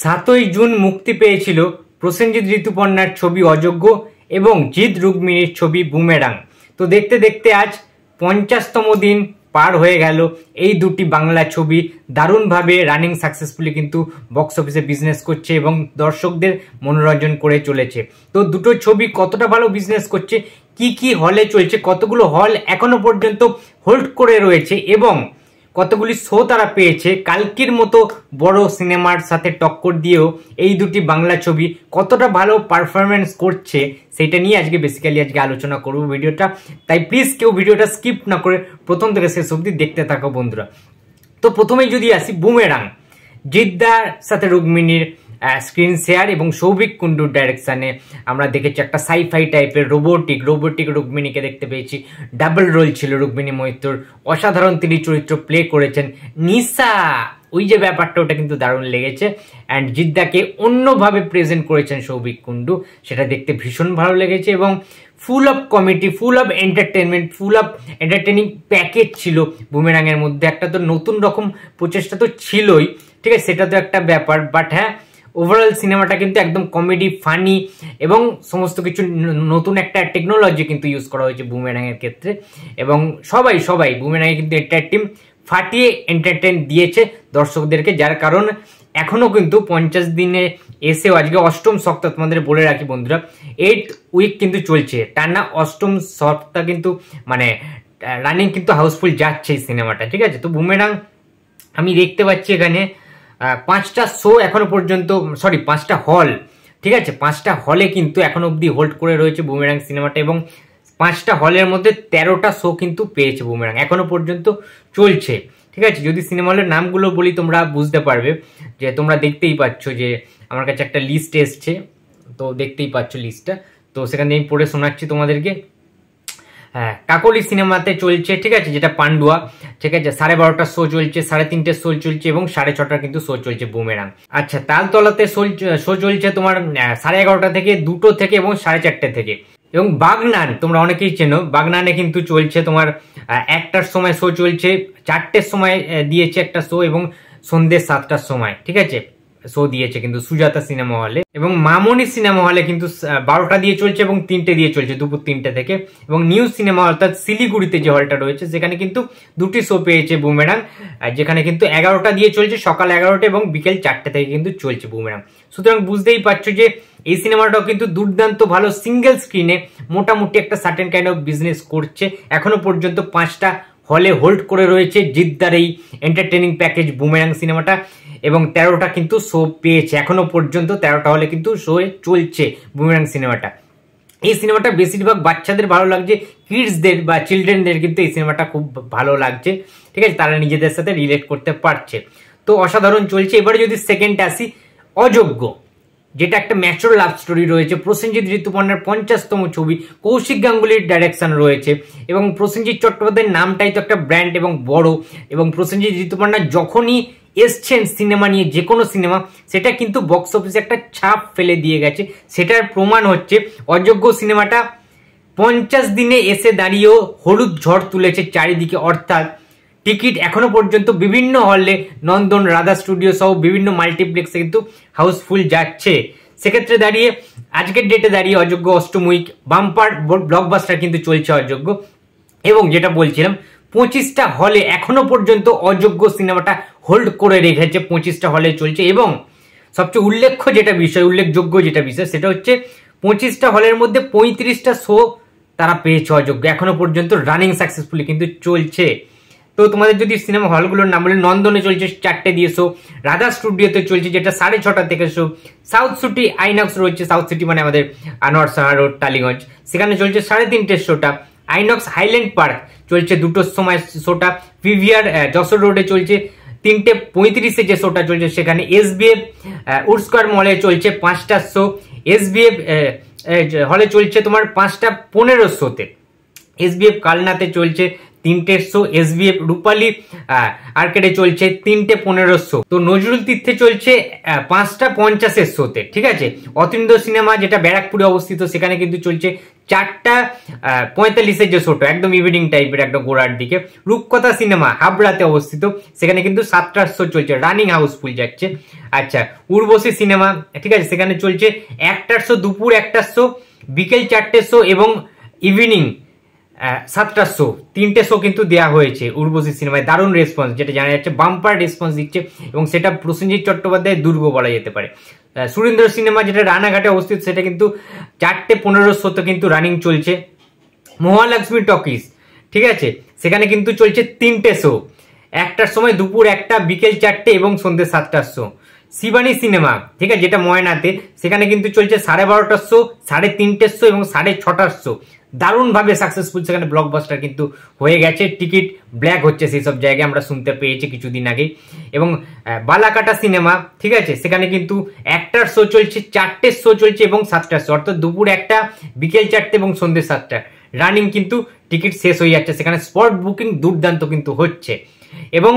সাতই জুন মুক্তি পেয়েছিল প্রসেনজিৎ ঋতুপর্ণার ছবি অযোগ্য এবং জিৎ রুগ্মিনীর ছবি বুমেরাং তো দেখতে দেখতে আজ পঞ্চাশতম দিন পার হয়ে গেল এই দুটি বাংলা ছবি দারুণভাবে রানিং সাকসেসফুলি কিন্তু বক্স অফিসে বিজনেস করছে এবং দর্শকদের মনোরঞ্জন করে চলেছে তো দুটো ছবি কতটা ভালো বিজনেস করছে কি কি হলে চলছে কতগুলো হল এখনও পর্যন্ত হোল্ড করে রয়েছে এবং কতগুলি শো তারা পেয়েছে কালকির মতো বড় সিনেমার সাথে টক্কর দিয়েও এই দুটি বাংলা ছবি কতটা ভালো পারফরমেন্স করছে সেটা নিয়ে আজকে বেসিক্যালি আজকে আলোচনা করব ভিডিওটা তাই প্লিজ কেউ ভিডিওটা স্কিপ না করে প্রথম থেকে শেষ অবধি দেখতে থাকো বন্ধুরা তো প্রথমেই যদি আসি বুমেরাং জিদ্দার সাথে রুক্মিণীর স্ক্রিন শেয়ার এবং সৌভিক কুন্ডুর ডাইরেকশানে আমরা দেখেছি একটা সাইফাই টাইপের রোবোটিক রোবোটিক রুক্মিণীকে দেখতে পেয়েছি ডাবল রোল ছিল রুক্মিণী মৈত্রর অসাধারণ তিনি চরিত্র প্লে করেছেন নিশা ওই যে ব্যাপারটা ওটা কিন্তু দারুণ লেগেছে অ্যান্ড জিদ্দাকে অন্যভাবে প্রেজেন্ট করেছেন সৌভিক কুণ্ডু সেটা দেখতে ভীষণ ভালো লেগেছে এবং full of comedy full of entertainment full of entertaining package ছিল বুমেরাঙের মধ্যে একটা তো নতুন রকম প্রচেষ্টা তো ছিলই ঠিক আছে সেটা তো একটা ব্যাপার বাট হ্যাঁ ওভারঅল সিনেমাটা কিন্তু একদম কমেডি ফানি এবং সমস্ত কিছু নতুন একটা টেকনোলজি কিন্তু ইউজ করা হয়েছে বুমেরাঙের ক্ষেত্রে এবং সবাই সবাই বুমেরাঙে কিন্তু এটা টিম ফাটিয়ে এন্টারটেন দিয়েছে দর্শকদেরকে যার কারণ এখনও কিন্তু পঞ্চাশ দিনে এসেও আজকে অষ্টম সপ্তাহ তোমাদের বলে রাখি বন্ধুরা এইট উইক কিন্তু চলছে টানা অষ্টম সপ্তাহ কিন্তু মানে রানিং কিন্তু হাউসফুল যাচ্ছে এই সিনেমাটা ঠিক আছে তো বুমেরাং আমি দেখতে পাচ্ছি এখানে পাঁচটা শো এখনও পর্যন্ত সরি পাঁচটা হল ঠিক আছে পাঁচটা হলে কিন্তু এখনও অবধি হোল্ড করে রয়েছে বুমেরাং সিনেমাটা এবং পাঁচটা হলের মধ্যে তেরোটা শো কিন্তু পেয়েছে বুমেরাং এখনও পর্যন্ত চলছে ঠিক আছে যদি সিনেমা হলের নামগুলো বলি তোমরা বুঝতে পারবে যে তোমরা দেখতেই পাচ্ছ যে আমার কাছে একটা লিস্ট এসছে তো দেখতেই পাচ্ছ লিস্টটা তো সেখানে আমি পড়ে শোনাচ্ছি তোমাদেরকে হ্যাঁ কাকলি সিনেমাতে চলছে ঠিক আছে যেটা পান্ডুয়া ঠিক আছে সাড়ে বারোটার শো চলছে সাড়ে তিনটের শো চলছে এবং সাড়ে ছটার কিন্তু শো চলছে বুমেরাং আচ্ছা তালতলাতে শো চলছে তোমার সাড়ে এগারোটা থেকে দুটো থেকে এবং সাড়ে চারটে থেকে এবং বাগনান তোমরা অনেকেই চেনো বাগনানে কিন্তু চলছে তোমার একটার সময় শো চলছে চারটের সময় দিয়েছে একটা শো এবং সন্ধ্যে সাতটার সময় ঠিক আছে শো দিয়েছে কিন্তু সুজাতা সিনেমা হলে এবং মামনি সিনেমা হলে কিন্তু বারোটা দিয়ে চলছে এবং তিনটে দিয়ে চলছে দুপুর তিনটে থেকে এবং নিউ সিনেমা অর্থাৎ শিলিগুড়িতে যে হলটা রয়েছে সেখানে কিন্তু দুটি শো পেয়েছে বুমেরাং যেখানে কিন্তু এগারোটা দিয়ে চলছে সকাল এগারোটা এবং বিকেল চারটে থেকে কিন্তু চলছে বুমেরাং সুতরাং বুঝতেই পারছো যে এই সিনেমাটাও কিন্তু দুর্দান্ত ভালো সিঙ্গেল স্ক্রিনে মোটামুটি একটা সার্টেন কাইন্ড অফ বিজনেস করছে এখনো পর্যন্ত পাঁচটা হলে হোল্ড করে রয়েছে জিদ্দার এই এন্টারটেনিং প্যাকেজ বুমেরাং সিনেমাটা এবং তেরোটা কিন্তু শো পেয়েছে এখনও পর্যন্ত তেরোটা হলে কিন্তু শো চলছে বুমেরাং সিনেমাটা এই সিনেমাটা বেশিরভাগ বাচ্চাদের ভালো লাগছে কিডসদের বা চিলড্রেনদের কিন্তু এই সিনেমাটা খুব ভালো লাগছে ঠিক আছে তারা নিজেদের সাথে রিলেট করতে পারছে তো অসাধারণ চলছে এবারে যদি সেকেন্ড আসি অযোগ্য যেটা একটা ম্যাচোর লাভ স্টোরি রয়েছে প্রসেনজিৎ ঋতুপর্ণার পঞ্চাশতম ছবি কৌশিক গাঙ্গুলির ডাইরেকশন রয়েছে এবং প্রসেনজিৎ চট্টোপাধ্যায়ের নামটাই তো একটা ব্র্যান্ড এবং বড় এবং প্রসেনজিৎ ঋতুপর্ণা যখনই এসছেন সিনেমা নিয়ে যে কোনো সিনেমা সেটা কিন্তু বক্স অফিসে একটা ছাপ ফেলে দিয়ে গেছে সেটার প্রমাণ হচ্ছে অযোগ্য সিনেমাটা পঞ্চাশ দিনে এসে দাঁড়িয়েও হলুদ ঝড় তুলেছে চারিদিকে অর্থাৎ টিকিট এখনো পর্যন্ত বিভিন্ন হলে নন্দন রাধা স্টুডিও সহ বিভিন্ন মাল্টিপ্লেক্সে কিন্তু হাউসফুল যাচ্ছে সেক্ষেত্রে দাঁড়িয়ে আজকের ডেটে দাঁড়িয়ে অযোগ্য উইক বাম্পার ব্লকবাস্টার কিন্তু চলছে অযোগ্য এবং যেটা বলছিলাম পঁচিশটা হলে এখনো পর্যন্ত অযোগ্য সিনেমাটা হোল্ড করে রেখেছে পঁচিশটা হলে চলছে এবং সবচেয়ে উল্লেখ্য যেটা বিষয় উল্লেখযোগ্য যেটা বিষয় সেটা হচ্ছে পঁচিশটা হলের মধ্যে পঁয়ত্রিশটা শো তারা পেয়েছে অযোগ্য এখনো পর্যন্ত রানিং সাকসেসফুলি কিন্তু চলছে তো তোমাদের যদি সিনেমা হলগুলোর নাম বলি নন্দনে চলছে চারটে দিয়ে শো রাজা স্টুডিওতে চলছে যেটা সাড়ে ছটা থেকে শো সাউথ সিটি আইনক্স রয়েছে সাউথ সিটি মানে আমাদের আনোয়ার সাহা রোড টালিগঞ্জ সেখানে চলছে সাড়ে তিনটে শোটা আইনক্স হাইল্যান্ড পার্ক চলছে দুটোর সময় শোটা পিভিআর যশোর রোডে চলছে তিনটে পঁয়ত্রিশে যে শোটা চলছে সেখানে এস বিএফ উডস্কোয়ার মলে চলছে পাঁচটা শো এস বিএফ হলে চলছে তোমার পাঁচটা পনেরো শোতে এস বিএফ কালনাতে চলছে তিনটের শো এস বিএফ রূপালী আর্কেডে চলছে তিনটে পনেরো শো তো নজরুল তীর্থে চলছে পাঁচটা পঞ্চাশের শোতে ঠিক আছে অতীন্দ্র সিনেমা যেটা ব্যারাকপুরে অবস্থিত সেখানে কিন্তু চলছে চারটা পঁয়তাল্লিশের যে শোটা একদম ইভিনিং টাইপের একটা গোড়ার দিকে রূপকথা সিনেমা হাবড়াতে অবস্থিত সেখানে কিন্তু সাতটার শো চলছে রানিং হাউসফুল যাচ্ছে আচ্ছা উর্বশী সিনেমা ঠিক আছে সেখানে চলছে একটার শো দুপুর একটার শো বিকেল চারটের শো এবং ইভিনিং সাতটা শো তিনটে শো কিন্তু দেওয়া হয়েছে উর্বশী সিনেমায় দারুণ রেসপন্স যেটা জানা যাচ্ছে বাম্পার রেসপন্স দিচ্ছে এবং সেটা প্রসেনজিৎ চট্টোপাধ্যায় দুর্গ বলা যেতে পারে সুরেন্দ্র সিনেমা যেটা রানাঘাটে অবস্থিত সেটা কিন্তু চারটে পনেরো শোতে কিন্তু রানিং চলছে মহালক্ষ্মী টকিস ঠিক আছে সেখানে কিন্তু চলছে তিনটে শো একটার সময় দুপুর একটা বিকেল চারটে এবং সন্ধ্যে সাতটার শো শিবানী সিনেমা ঠিক আছে যেটা ময়নাতে সেখানে কিন্তু চলছে সাড়ে বারোটার শো সাড়ে তিনটের শো এবং সাড়ে ছটার শো দারুণভাবে সাকসেসফুল সেখানে ব্লকবাস্টার কিন্তু হয়ে গেছে টিকিট ব্ল্যাক হচ্ছে সেই সব জায়গায় আমরা শুনতে পেয়েছি কিছুদিন আগেই এবং বালাকাটা সিনেমা ঠিক আছে সেখানে কিন্তু একটার শো চলছে চারটে শো চলছে এবং সাতটার শো অর্থাৎ দুপুর একটা বিকেল চারটে এবং সন্ধ্যে সাতটা রানিং কিন্তু টিকিট শেষ হয়ে যাচ্ছে সেখানে স্পট বুকিং দুর্দান্ত কিন্তু হচ্ছে এবং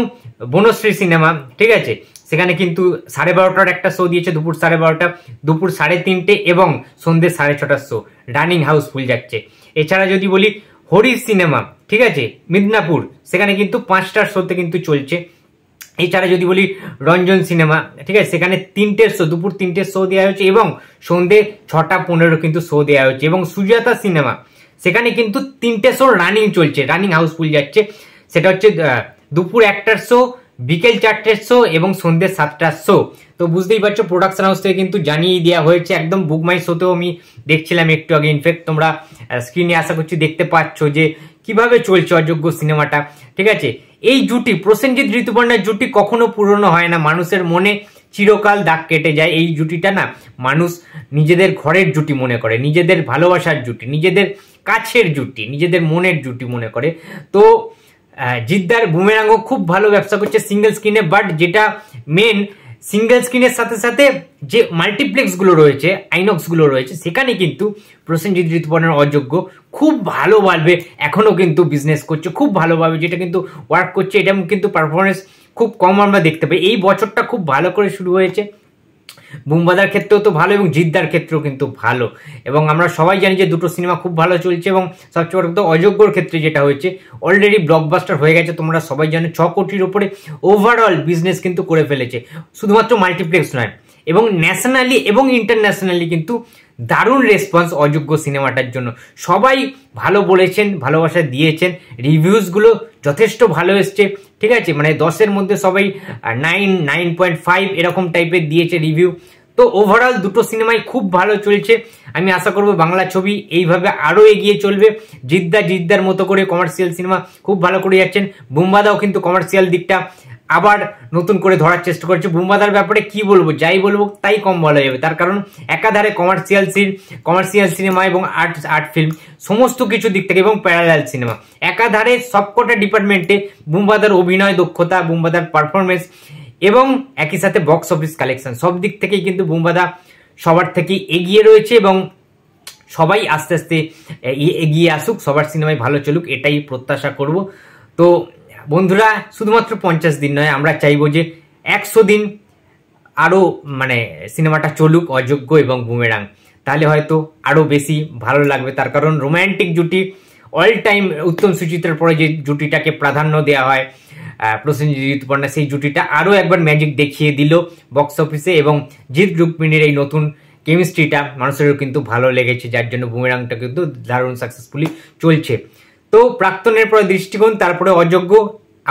বনশ্রী সিনেমা ঠিক আছে সেখানে কিন্তু সাড়ে বারোটার একটা শো দিয়েছে দুপুর সাড়ে বারোটা দুপুর সাড়ে তিনটে এবং সন্ধ্যে সাড়ে ছটার শো রানিং হাউসফুল যাচ্ছে এছাড়া যদি বলি হরি সিনেমা ঠিক আছে মিদনাপুর সেখানে কিন্তু পাঁচটার শোতে কিন্তু চলছে এছাড়া যদি বলি রঞ্জন সিনেমা ঠিক আছে সেখানে তিনটের শো দুপুর তিনটের শো দেওয়া হয়েছে এবং সন্ধে ছটা পনেরো কিন্তু শো দেওয়া হয়েছে এবং সুজাতা সিনেমা সেখানে কিন্তু তিনটে শো রানিং চলছে রানিং হাউসফুল যাচ্ছে সেটা হচ্ছে দুপুর একটার শো বিকেল চারটের শো এবং সন্ধ্যে সাতটার শো তো বুঝতেই পারছো প্রোডাকশন হাউস থেকে কিন্তু জানিয়ে দেওয়া হয়েছে একদম বুক মাই শোতেও আমি দেখছিলাম একটু আগে ইনফ্যাক্ট তোমরা স্ক্রিনে আশা করছি দেখতে পাচ্ছ যে কিভাবে চলছে অযোগ্য সিনেমাটা ঠিক আছে এই জুটি প্রসেনজিৎ ঋতুপর্ণার জুটি কখনো পুরনো হয় না মানুষের মনে চিরকাল দাগ কেটে যায় এই জুটিটা না মানুষ নিজেদের ঘরের জুটি মনে করে নিজেদের ভালোবাসার জুটি নিজেদের কাছের জুটি নিজেদের মনের জুটি মনে করে তো জিদ্দার বুমেরাঙ্গ খুব ভালো ব্যবসা করছে সিঙ্গেল স্ক্রিনে বাট যেটা মেন সিঙ্গেল স্ক্রিনের সাথে সাথে যে মাল্টিপ্লেক্সগুলো রয়েছে আইনক্সগুলো রয়েছে সেখানে কিন্তু প্রসেনজিৎ ঋতুপর্ণের অযোগ্য খুব ভালোভাবে এখনও কিন্তু বিজনেস করছে খুব ভালোভাবে যেটা কিন্তু ওয়ার্ক করছে এটা কিন্তু পারফরমেন্স খুব কম আমরা দেখতে পাই এই বছরটা খুব ভালো করে শুরু হয়েছে বুমবাদার ক্ষেত্রেও তো ভালো এবং জিদ্দার ক্ষেত্রেও কিন্তু ভালো এবং আমরা সবাই জানি যে দুটো সিনেমা খুব ভালো চলছে এবং সবচেয়ে বড় কথা অযোগ্যর ক্ষেত্রে যেটা হয়েছে অলরেডি ব্লকবাস্টার হয়ে গেছে তোমরা সবাই জানো ছ কোটির উপরে ওভারঅল বিজনেস কিন্তু করে ফেলেছে শুধুমাত্র মাল্টিপ্লেক্স নয় এবং ন্যাশনালি এবং ইন্টারন্যাশনালি কিন্তু দারুণ রেসপন্স অযোগ্য সিনেমাটার জন্য সবাই ভালো বলেছেন ভালোবাসা দিয়েছেন রিভিউসগুলো যথেষ্ট ভালো এসছে ঠিক আছে মানে দশের মধ্যে সবাই নাইন নাইন পয়েন্ট ফাইভ এরকম টাইপের দিয়েছে রিভিউ তো ওভারঅল দুটো সিনেমাই খুব ভালো চলছে আমি আশা করব বাংলা ছবি এইভাবে আরও এগিয়ে চলবে জিদ্দা জিদ্দার মতো করে কমার্শিয়াল সিনেমা খুব ভালো করে যাচ্ছেন বুম্বাদাও কিন্তু কমার্শিয়াল দিকটা আবার নতুন করে ধরার চেষ্টা করছে বুম্বাদার ব্যাপারে কি বলবো যাই বলবো তাই কম বলা যাবে তার কারণ একাধারে কমার্শিয়াল সিন কমার্শিয়াল সিনেমা এবং আর্ট আর্ট ফিল্ম সমস্ত কিছু দিক থেকে এবং প্যারালাল সিনেমা একাধারে সবকটা ডিপার্টমেন্টে বুমবাদার অভিনয় দক্ষতা বুম্বাদার পারফরমেন্স এবং একই সাথে বক্স অফিস কালেকশন সব দিক থেকেই কিন্তু বুমবাদা সবার থেকে এগিয়ে রয়েছে এবং সবাই আস্তে আস্তে এগিয়ে আসুক সবার সিনেমায় ভালো চলুক এটাই প্রত্যাশা করব তো বন্ধুরা শুধুমাত্র পঞ্চাশ দিন নয় আমরা চাইবো যে একশো দিন আরও মানে সিনেমাটা চলুক অযোগ্য এবং বুমেরাং তাহলে হয়তো আরও বেশি ভালো লাগবে তার কারণ রোম্যান্টিক জুটি অল টাইম উত্তম সুচিত্রার পরে যে জুটিটাকে প্রাধান্য দেওয়া হয় প্রসেনজিৎ ঋতুপর্ণা সেই জুটিটা আরও একবার ম্যাজিক দেখিয়ে দিল বক্স অফিসে এবং জিৎ রুক্মিণীর এই নতুন কেমিস্ট্রিটা মানুষেরও কিন্তু ভালো লেগেছে যার জন্য বুমেরাংটা কিন্তু দারুণ সাকসেসফুলি চলছে তো প্রাক্তনের পরে দৃষ্টিকোণ তারপরে অযোগ্য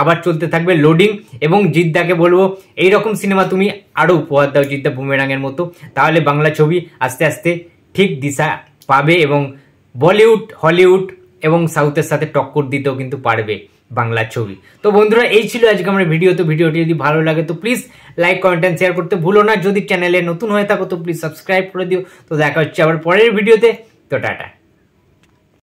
আবার চলতে থাকবে লোডিং এবং জিদ্দাকে বলবো এই রকম সিনেমা তুমি আরও উপহার দাও জিদ্দা বুমেরাঙের মতো তাহলে বাংলা ছবি আস্তে আস্তে ঠিক দিশা পাবে এবং বলিউড হলিউড এবং সাউথের সাথে টক্কর দিতেও কিন্তু পারবে বাংলা ছবি তো বন্ধুরা এই ছিল আজকে আমার ভিডিও তো ভিডিওটি যদি ভালো লাগে তো প্লিজ লাইক কমেন্ট শেয়ার করতে ভুলো না যদি চ্যানেলে নতুন হয়ে থাকো তো প্লিজ সাবস্ক্রাইব করে দিও তো দেখা হচ্ছে আবার পরের ভিডিওতে তো টাটা